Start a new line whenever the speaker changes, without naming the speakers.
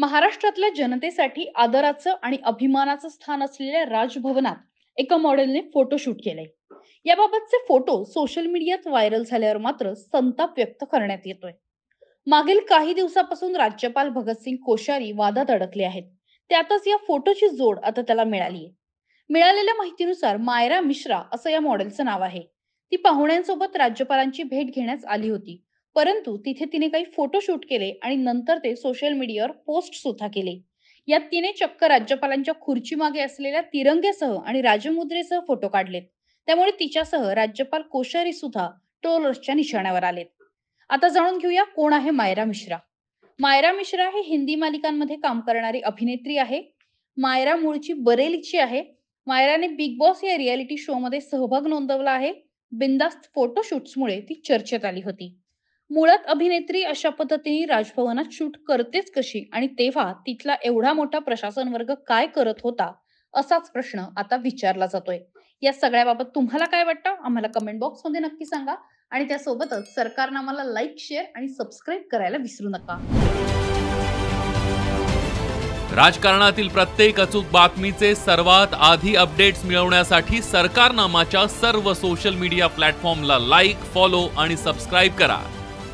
महाराष्ट्रातल्या जनतेसाठी आदराचं आणि अभिमानाचं स्थान असलेल्या राजभवनात एका मॉडेलने फोटोशूट केलंय याबाबतचे फोटो सोशल मीडियात व्हायरल झाल्यावर मात्र संताप व्यक्त करण्यात येतोय मागील काही दिवसापासून राज्यपाल भगतसिंग कोश्यारी वादात अडकले आहेत त्यातच या फोटोची जोड आता त्याला मिळाली मिळालेल्या माहितीनुसार मायरा मिश्रा असं या मॉडेलचं नाव आहे ती पाहुण्यांसोबत राज्यपालांची भेट घेण्यास आली होती परंतु तिथे तिने काही फोटोशूट केले आणि नंतर ते सोशल मीडियावर पोस्ट सुद्धा केले यात तिने चक्क राज्यपालांच्या खुर्ची मागे असलेल्या तिरंग्यासह आणि राजमुद्रेसह फोटो काढलेत त्यामुळे तिच्यासह राज्यपाल कोश्यारी सुद्धा ट्रोलर्सच्या निशाण्यावर आलेत आता जाणून घेऊया कोण आहे मायरा मिश्रा मायरा मिश्रा हे हिंदी मालिकांमध्ये काम करणारी अभिनेत्री आहे मायरा मूळची बरेलीची आहे मायराने बिग बॉस या रियालिटी शो मध्ये सहभाग नोंदवला आहे बिंदास्त फोटोशूट्समुळे ती चर्चेत आली होती मुळात अभिनेत्री अशा पद्धतीने राजभवनात शूट करतेच कशी आणि तेव्हा तिथला एवढा मोठा प्रशासन वर्ग काय करत होता असाच प्रश्न आता विचारला जातोय या सगळ्याबाबत तुम्हाला काय वाटतं आम्हाला कमेंट बॉक्समध्ये नक्की सांगा आणि त्यासोबतच सरकारनं आम्हाला लाईक शेअर आणि सबस्क्राईब करायला विसरू नका
राजकारणातील प्रत्येक अचूक बातमीचे सर्वात आधी अपडेट्स मिळवण्यासाठी सरकारनामाच्या सर्व सोशल मीडिया प्लॅटफॉर्मला लाईक फॉलो आणि सबस्क्राईब करा